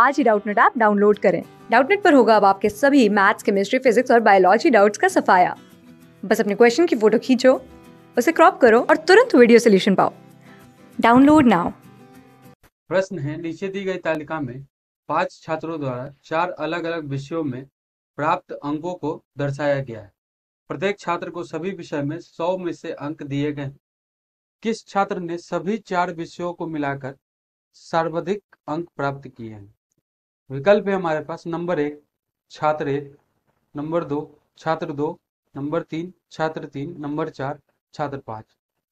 आज ही Doubtnut app download करें डाउटनेट पर होगा अब आपके सभी मैथ्स केमिस्ट्री फिजिक्स और बायोलॉजी डाउट्स का सफाया बस अपने क्वेश्चन की फोटो खींचो उसे क्रॉप करो और तुरंत वीडियो सोल्यूशन पाओ डाउनलोड नाउ प्रश्न है नीचे दी गई तालिका में पांच छात्रों द्वारा चार अलग अलग विषयों में प्राप्त अंकों को दर्शाया गया है प्रत्येक छात्र को सभी विषय में सौ में से अंक दिए गए किस छात्र ने सभी चार विषयों को मिलाकर सर्वाधिक अंक प्राप्त किए हैं विकल्प है हमारे पास नंबर एक छात्र एक नंबर दो छात्र दो नंबर तीन छात्र तीन नंबर चार छात्र पाँच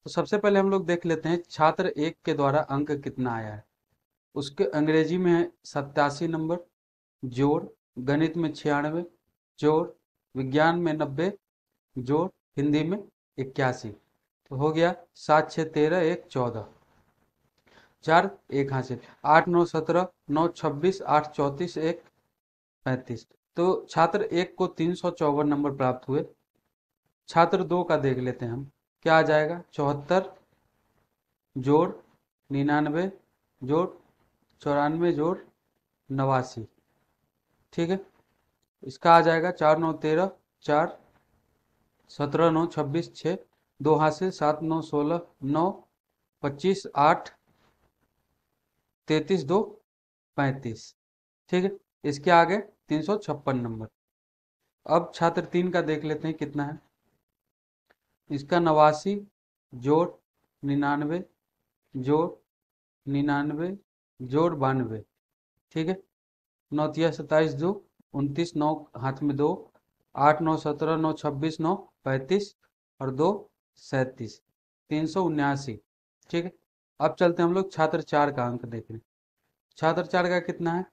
तो सबसे पहले हम लोग देख लेते हैं छात्र एक के द्वारा अंक कितना आया है उसके अंग्रेजी में है सत्तासी नंबर जोड़ गणित में छियानवे जोड़ विज्ञान में नब्बे जोड़ हिंदी में इक्यासी तो हो गया सात छः तेरह एक चौदह चार एक हासिल आठ नौ सत्रह नौ छब्बीस आठ चौंतीस एक पैंतीस तो छात्र एक को तीन सौ चौवन नंबर प्राप्त हुए छात्र दो का देख लेते हैं हम क्या आ जाएगा चौहत्तर जोड़ निन्यानवे जोड़ चौरानवे जोड़ नवासी ठीक है इसका आ जाएगा चार नौ तेरह चार सत्रह नौ छब्बीस छः दो हासिल से सात नौ सोलह नौ पच्चीस आठ तैतीस दो पैंतीस ठीक है इसके आगे तीन सौ छप्पन नंबर अब छात्र तीन का देख लेते हैं कितना है इसका नवासी जोड़ निन्यानवे जोड़ निन्यानवे जोड़ बानवे ठीक है नौतिया सत्ताईस दो उनतीस नौ हाथ में दो आठ नौ सत्रह नौ छब्बीस नौ पैंतीस और दो सैतीस तीन सौ उन्यासी ठीक है अब चलते हैं हम लोग छात्र चार का अंक देखने छात्र चार का कितना है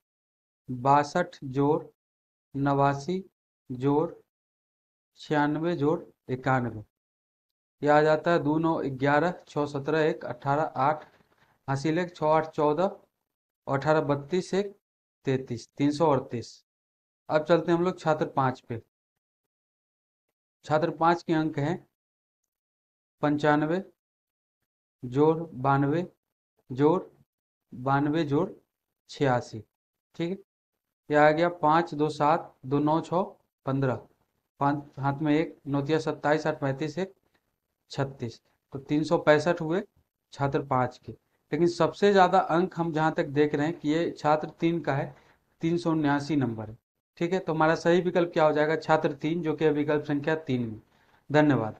बासठ जोड़ नवासी जोड़ छियानवे जोड़ इक्यानवे यह आ जाता है दो नौ ग्यारह छः सत्रह एक अठारह आठ हासिल एक छः आठ चौदह और अठारह बत्तीस एक तैतीस तीन सौ अड़तीस अब चलते हैं हम लोग छात्र पाँच पे छात्र पाँच के अंक हैं पंचानवे जोड़ बानवे जोड़ बानवे जोड़ छियासी ठीक है यह आ गया पाँच दो सात दो नौ छः पंद्रह पाँच हाथ में एक नौतिया सत्ताईस आठ पैंतीस एक छत्तीस तो तीन सौ पैंसठ हुए छात्र पाँच के लेकिन सबसे ज़्यादा अंक हम जहाँ तक देख रहे हैं कि ये छात्र तीन का है तीन सौ उन्यासी नंबर है ठीक है तो हमारा सही विकल्प क्या हो जाएगा छात्र तीन जो कि विकल्प संख्या तीन में धन्यवाद